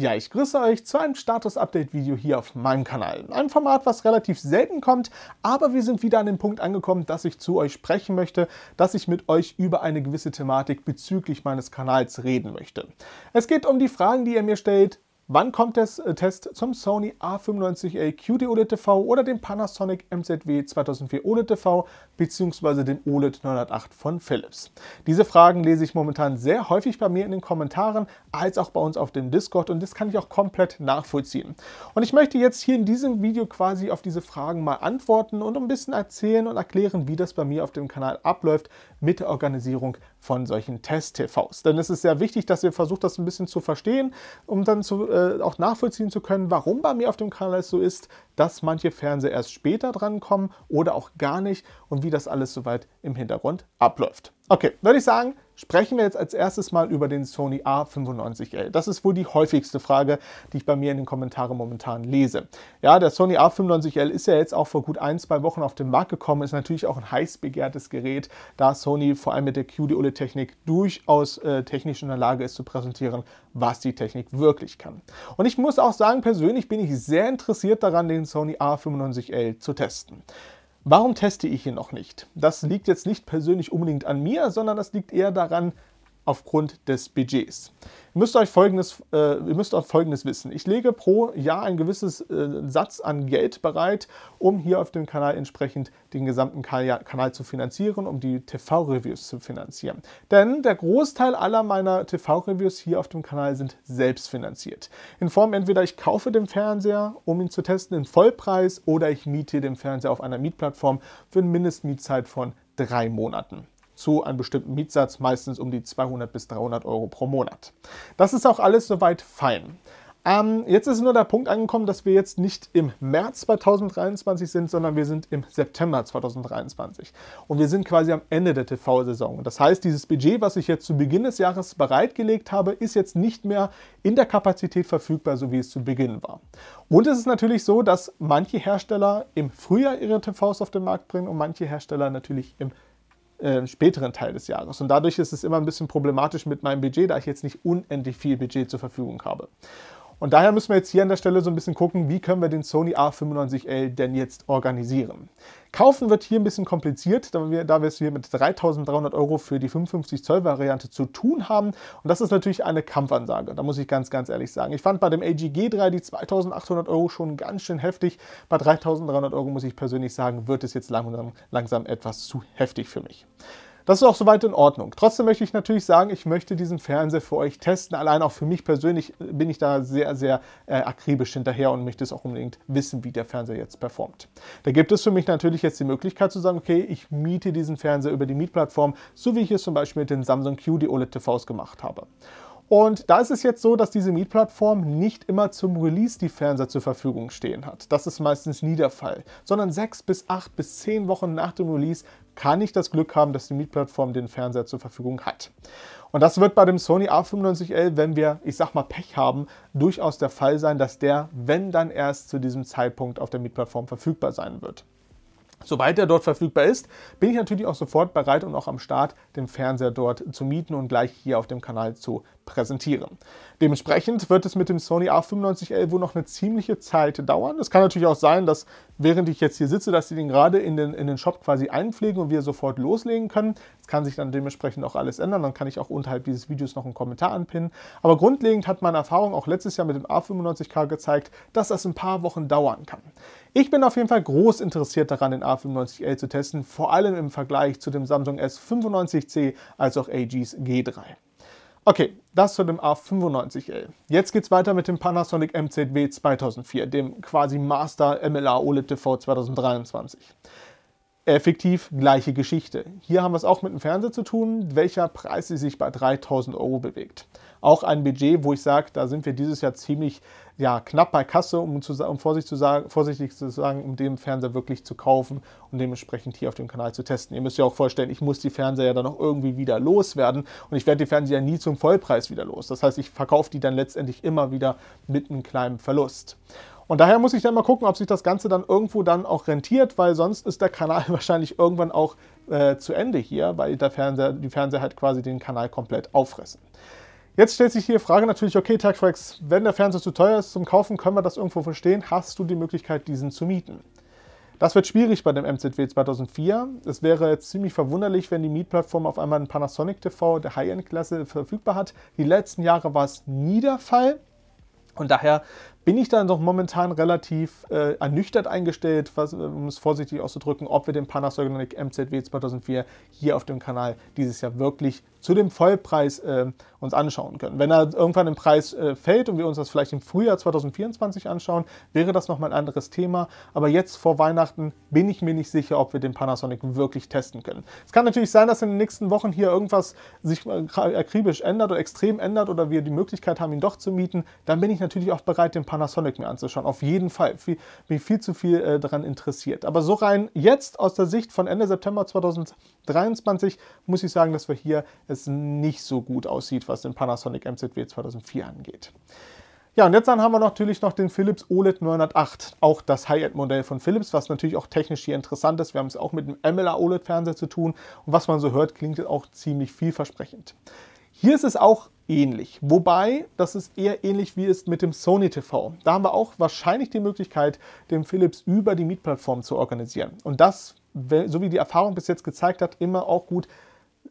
Ja, ich grüße euch zu einem Status-Update-Video hier auf meinem Kanal. Ein Format, was relativ selten kommt, aber wir sind wieder an dem Punkt angekommen, dass ich zu euch sprechen möchte, dass ich mit euch über eine gewisse Thematik bezüglich meines Kanals reden möchte. Es geht um die Fragen, die ihr mir stellt, Wann kommt der äh, Test zum Sony A95A QD OLED TV oder dem Panasonic MZW 2004 OLED TV bzw. dem OLED 908 von Philips? Diese Fragen lese ich momentan sehr häufig bei mir in den Kommentaren, als auch bei uns auf dem Discord und das kann ich auch komplett nachvollziehen. Und ich möchte jetzt hier in diesem Video quasi auf diese Fragen mal antworten und ein bisschen erzählen und erklären, wie das bei mir auf dem Kanal abläuft mit der Organisierung von solchen Test-TVs. Denn es ist sehr wichtig, dass ihr versucht, das ein bisschen zu verstehen, um dann zu, äh, auch nachvollziehen zu können, warum bei mir auf dem Kanal es so ist, dass manche Fernseher erst später drankommen oder auch gar nicht und wie das alles soweit im Hintergrund abläuft. Okay, würde ich sagen, Sprechen wir jetzt als erstes mal über den Sony A95L. Das ist wohl die häufigste Frage, die ich bei mir in den Kommentaren momentan lese. Ja, der Sony A95L ist ja jetzt auch vor gut ein, zwei Wochen auf den Markt gekommen, ist natürlich auch ein heiß begehrtes Gerät, da Sony vor allem mit der qd ole technik durchaus äh, technisch in der Lage ist zu präsentieren, was die Technik wirklich kann. Und ich muss auch sagen, persönlich bin ich sehr interessiert daran, den Sony A95L zu testen. Warum teste ich ihn noch nicht? Das liegt jetzt nicht persönlich unbedingt an mir, sondern das liegt eher daran, aufgrund des Budgets. Ihr müsst euch folgendes, äh, ihr müsst auch folgendes wissen. Ich lege pro Jahr ein gewisses äh, Satz an Geld bereit, um hier auf dem Kanal entsprechend den gesamten Kanal zu finanzieren, um die TV-Reviews zu finanzieren. Denn der Großteil aller meiner TV-Reviews hier auf dem Kanal sind selbst finanziert. In Form entweder ich kaufe den Fernseher, um ihn zu testen, im Vollpreis oder ich miete den Fernseher auf einer Mietplattform für eine Mindestmietzeit von drei Monaten zu einem bestimmten Mietsatz, meistens um die 200 bis 300 Euro pro Monat. Das ist auch alles soweit fein. Ähm, jetzt ist nur der Punkt angekommen, dass wir jetzt nicht im März 2023 sind, sondern wir sind im September 2023. Und wir sind quasi am Ende der TV-Saison. Das heißt, dieses Budget, was ich jetzt zu Beginn des Jahres bereitgelegt habe, ist jetzt nicht mehr in der Kapazität verfügbar, so wie es zu Beginn war. Und es ist natürlich so, dass manche Hersteller im Frühjahr ihre TVs auf den Markt bringen und manche Hersteller natürlich im September äh, späteren Teil des Jahres. Und dadurch ist es immer ein bisschen problematisch mit meinem Budget, da ich jetzt nicht unendlich viel Budget zur Verfügung habe. Und daher müssen wir jetzt hier an der Stelle so ein bisschen gucken, wie können wir den Sony A95L denn jetzt organisieren. Kaufen wird hier ein bisschen kompliziert, da wir, da wir es hier mit 3.300 Euro für die 55 Zoll Variante zu tun haben. Und das ist natürlich eine Kampfansage, da muss ich ganz, ganz ehrlich sagen. Ich fand bei dem g 3 die 2.800 Euro schon ganz schön heftig. Bei 3.300 Euro muss ich persönlich sagen, wird es jetzt langsam, langsam etwas zu heftig für mich. Das ist auch soweit in Ordnung. Trotzdem möchte ich natürlich sagen, ich möchte diesen Fernseher für euch testen. Allein auch für mich persönlich bin ich da sehr, sehr äh, akribisch hinterher und möchte es auch unbedingt wissen, wie der Fernseher jetzt performt. Da gibt es für mich natürlich jetzt die Möglichkeit zu sagen, okay, ich miete diesen Fernseher über die Mietplattform, so wie ich es zum Beispiel mit den Samsung Q, die OLED TVs gemacht habe. Und da ist es jetzt so, dass diese Mietplattform nicht immer zum Release die Fernseher zur Verfügung stehen hat. Das ist meistens nie der Fall, sondern sechs bis acht bis zehn Wochen nach dem Release kann ich das Glück haben, dass die Mietplattform den Fernseher zur Verfügung hat. Und das wird bei dem Sony A95L, wenn wir, ich sag mal, Pech haben, durchaus der Fall sein, dass der, wenn dann erst zu diesem Zeitpunkt auf der Mietplattform verfügbar sein wird. Sobald er dort verfügbar ist, bin ich natürlich auch sofort bereit und auch am Start, den Fernseher dort zu mieten und gleich hier auf dem Kanal zu präsentieren. Dementsprechend wird es mit dem Sony a 9511 wohl noch eine ziemliche Zeit dauern. Es kann natürlich auch sein, dass während ich jetzt hier sitze, dass sie den gerade in den, in den Shop quasi einpflegen und wir sofort loslegen können kann sich dann dementsprechend auch alles ändern. Dann kann ich auch unterhalb dieses Videos noch einen Kommentar anpinnen. Aber grundlegend hat meine Erfahrung auch letztes Jahr mit dem A95K gezeigt, dass das ein paar Wochen dauern kann. Ich bin auf jeden Fall groß interessiert daran, den A95L zu testen, vor allem im Vergleich zu dem Samsung S95C als auch AGs G3. Okay, das zu dem A95L. Jetzt geht's weiter mit dem Panasonic MZW 2004, dem quasi Master MLA OLED TV 2023 effektiv gleiche Geschichte. Hier haben wir es auch mit dem Fernseher zu tun, welcher Preis sich bei 3000 Euro bewegt. Auch ein Budget, wo ich sage, da sind wir dieses Jahr ziemlich ja, knapp bei Kasse, um, zu, um vorsichtig, zu sagen, vorsichtig zu sagen, um den Fernseher wirklich zu kaufen und dementsprechend hier auf dem Kanal zu testen. Ihr müsst euch auch vorstellen, ich muss die Fernseher ja dann noch irgendwie wieder loswerden und ich werde die Fernseher nie zum Vollpreis wieder los. Das heißt, ich verkaufe die dann letztendlich immer wieder mit einem kleinen Verlust. Und daher muss ich dann mal gucken, ob sich das Ganze dann irgendwo dann auch rentiert, weil sonst ist der Kanal wahrscheinlich irgendwann auch äh, zu Ende hier, weil der Fernseher, die Fernseher halt quasi den Kanal komplett auffressen. Jetzt stellt sich hier die Frage natürlich, okay, Tagfrex, wenn der Fernseher zu teuer ist zum Kaufen, können wir das irgendwo verstehen, hast du die Möglichkeit, diesen zu mieten? Das wird schwierig bei dem MZW 2004. Es wäre ziemlich verwunderlich, wenn die Mietplattform auf einmal einen Panasonic TV der High-End-Klasse verfügbar hat. Die letzten Jahre war es nie der Fall. Und daher bin ich dann doch momentan relativ äh, ernüchtert eingestellt, was, äh, um es vorsichtig auszudrücken, ob wir den Panasonic MZW 2004 hier auf dem Kanal dieses Jahr wirklich zu dem Vollpreis äh, uns anschauen können. Wenn er irgendwann im Preis äh, fällt und wir uns das vielleicht im Frühjahr 2024 anschauen, wäre das nochmal ein anderes Thema. Aber jetzt vor Weihnachten bin ich mir nicht sicher, ob wir den Panasonic wirklich testen können. Es kann natürlich sein, dass in den nächsten Wochen hier irgendwas sich äh, akribisch ändert oder extrem ändert oder wir die Möglichkeit haben, ihn doch zu mieten. Dann bin ich natürlich auch bereit, den Panasonic mir anzuschauen. Auf jeden Fall. Viel, bin viel zu viel äh, daran interessiert. Aber so rein jetzt aus der Sicht von Ende September 2023 muss ich sagen, dass wir hier es nicht so gut aussieht, was den Panasonic MZW 2004 angeht. Ja, und jetzt dann haben wir natürlich noch den Philips OLED 908, auch das High-End-Modell von Philips, was natürlich auch technisch hier interessant ist. Wir haben es auch mit einem MLA OLED-Fernseher zu tun und was man so hört, klingt auch ziemlich vielversprechend. Hier ist es auch ähnlich, wobei das ist eher ähnlich wie es mit dem Sony TV. Da haben wir auch wahrscheinlich die Möglichkeit, den Philips über die Mietplattform zu organisieren. Und das, so wie die Erfahrung bis jetzt gezeigt hat, immer auch gut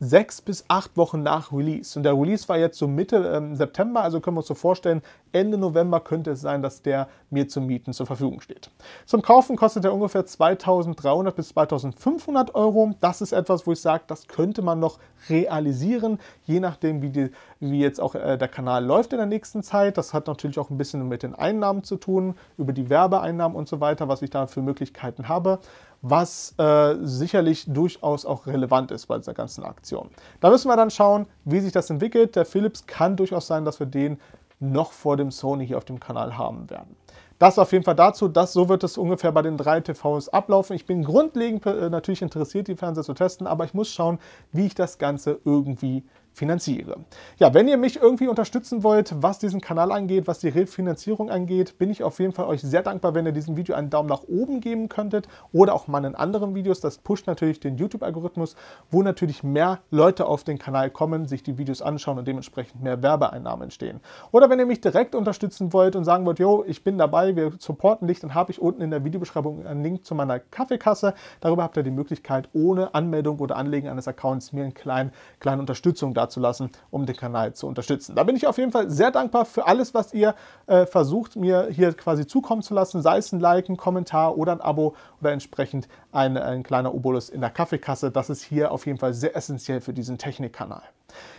sechs bis acht Wochen nach Release. Und der Release war jetzt so Mitte ähm, September, also können wir uns so vorstellen, Ende November könnte es sein, dass der mir zum Mieten zur Verfügung steht. Zum Kaufen kostet er ungefähr 2300 bis 2500 Euro. Das ist etwas, wo ich sage, das könnte man noch realisieren, je nachdem, wie, die, wie jetzt auch äh, der Kanal läuft in der nächsten Zeit. Das hat natürlich auch ein bisschen mit den Einnahmen zu tun, über die Werbeeinnahmen und so weiter, was ich da für Möglichkeiten habe, was äh, sicherlich durchaus auch relevant ist bei dieser ganzen Aktion. Position. Da müssen wir dann schauen, wie sich das entwickelt. Der Philips kann durchaus sein, dass wir den noch vor dem Sony hier auf dem Kanal haben werden. Das auf jeden Fall dazu, das, so wird es ungefähr bei den drei TVs ablaufen. Ich bin grundlegend äh, natürlich interessiert, die Fernseher zu testen, aber ich muss schauen, wie ich das Ganze irgendwie finanziere. Ja, wenn ihr mich irgendwie unterstützen wollt, was diesen Kanal angeht, was die Refinanzierung angeht, bin ich auf jeden Fall euch sehr dankbar, wenn ihr diesem Video einen Daumen nach oben geben könntet oder auch meinen anderen Videos. Das pusht natürlich den YouTube-Algorithmus, wo natürlich mehr Leute auf den Kanal kommen, sich die Videos anschauen und dementsprechend mehr Werbeeinnahmen entstehen. Oder wenn ihr mich direkt unterstützen wollt und sagen wollt, yo, ich bin dabei, wir supporten dich, dann habe ich unten in der Videobeschreibung einen Link zu meiner Kaffeekasse. Darüber habt ihr die Möglichkeit, ohne Anmeldung oder Anlegen eines Accounts mir eine kleine, kleine Unterstützung da zu lassen, um den Kanal zu unterstützen. Da bin ich auf jeden Fall sehr dankbar für alles, was ihr äh, versucht, mir hier quasi zukommen zu lassen, sei es ein Like, ein Kommentar oder ein Abo oder entsprechend ein, ein kleiner Obolus in der Kaffeekasse. Das ist hier auf jeden Fall sehr essentiell für diesen Technikkanal.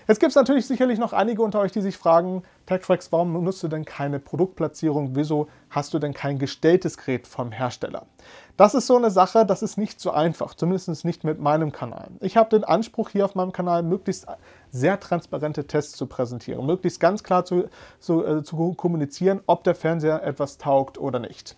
Jetzt gibt es natürlich sicherlich noch einige unter euch, die sich fragen, Tagtrax, warum nutzt du denn keine Produktplatzierung? Wieso hast du denn kein gestelltes Gerät vom Hersteller? Das ist so eine Sache, das ist nicht so einfach, zumindest nicht mit meinem Kanal. Ich habe den Anspruch hier auf meinem Kanal, möglichst sehr transparente Tests zu präsentieren, möglichst ganz klar zu, zu, äh, zu kommunizieren, ob der Fernseher etwas taugt oder nicht.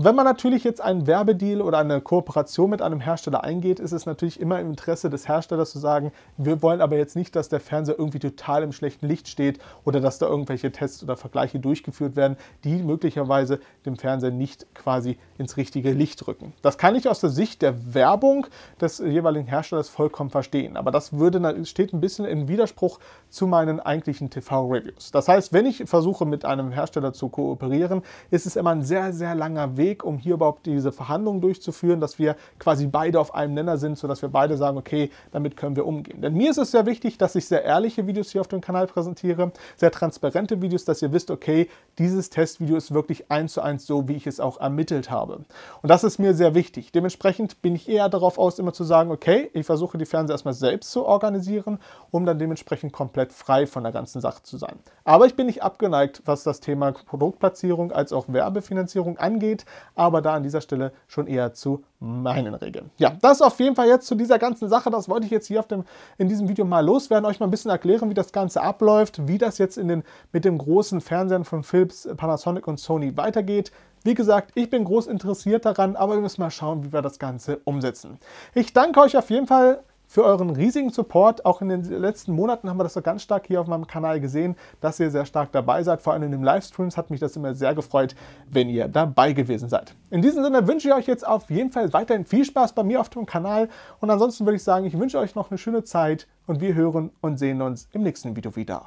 Und wenn man natürlich jetzt einen Werbedeal oder eine Kooperation mit einem Hersteller eingeht, ist es natürlich immer im Interesse des Herstellers zu sagen, wir wollen aber jetzt nicht, dass der Fernseher irgendwie total im schlechten Licht steht oder dass da irgendwelche Tests oder Vergleiche durchgeführt werden, die möglicherweise dem Fernseher nicht quasi ins richtige Licht rücken. Das kann ich aus der Sicht der Werbung des jeweiligen Herstellers vollkommen verstehen, aber das würde, steht ein bisschen im Widerspruch zu meinen eigentlichen TV-Reviews. Das heißt, wenn ich versuche, mit einem Hersteller zu kooperieren, ist es immer ein sehr, sehr langer Weg, Weg, um hier überhaupt diese Verhandlungen durchzuführen, dass wir quasi beide auf einem Nenner sind, sodass wir beide sagen, okay, damit können wir umgehen. Denn mir ist es sehr wichtig, dass ich sehr ehrliche Videos hier auf dem Kanal präsentiere, sehr transparente Videos, dass ihr wisst, okay, dieses Testvideo ist wirklich eins zu eins so, wie ich es auch ermittelt habe. Und das ist mir sehr wichtig. Dementsprechend bin ich eher darauf aus, immer zu sagen, okay, ich versuche die Fernseher erstmal selbst zu organisieren, um dann dementsprechend komplett frei von der ganzen Sache zu sein. Aber ich bin nicht abgeneigt, was das Thema Produktplatzierung als auch Werbefinanzierung angeht aber da an dieser Stelle schon eher zu meinen Regeln. Ja, das auf jeden Fall jetzt zu dieser ganzen Sache. Das wollte ich jetzt hier auf dem, in diesem Video mal loswerden, euch mal ein bisschen erklären, wie das Ganze abläuft, wie das jetzt in den, mit dem großen Fernsehern von Philips, Panasonic und Sony weitergeht. Wie gesagt, ich bin groß interessiert daran, aber wir müssen mal schauen, wie wir das Ganze umsetzen. Ich danke euch auf jeden Fall für euren riesigen Support. Auch in den letzten Monaten haben wir das so ganz stark hier auf meinem Kanal gesehen, dass ihr sehr stark dabei seid. Vor allem in den Livestreams hat mich das immer sehr gefreut, wenn ihr dabei gewesen seid. In diesem Sinne wünsche ich euch jetzt auf jeden Fall weiterhin viel Spaß bei mir auf dem Kanal. Und ansonsten würde ich sagen, ich wünsche euch noch eine schöne Zeit und wir hören und sehen uns im nächsten Video wieder.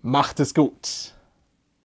Macht es gut!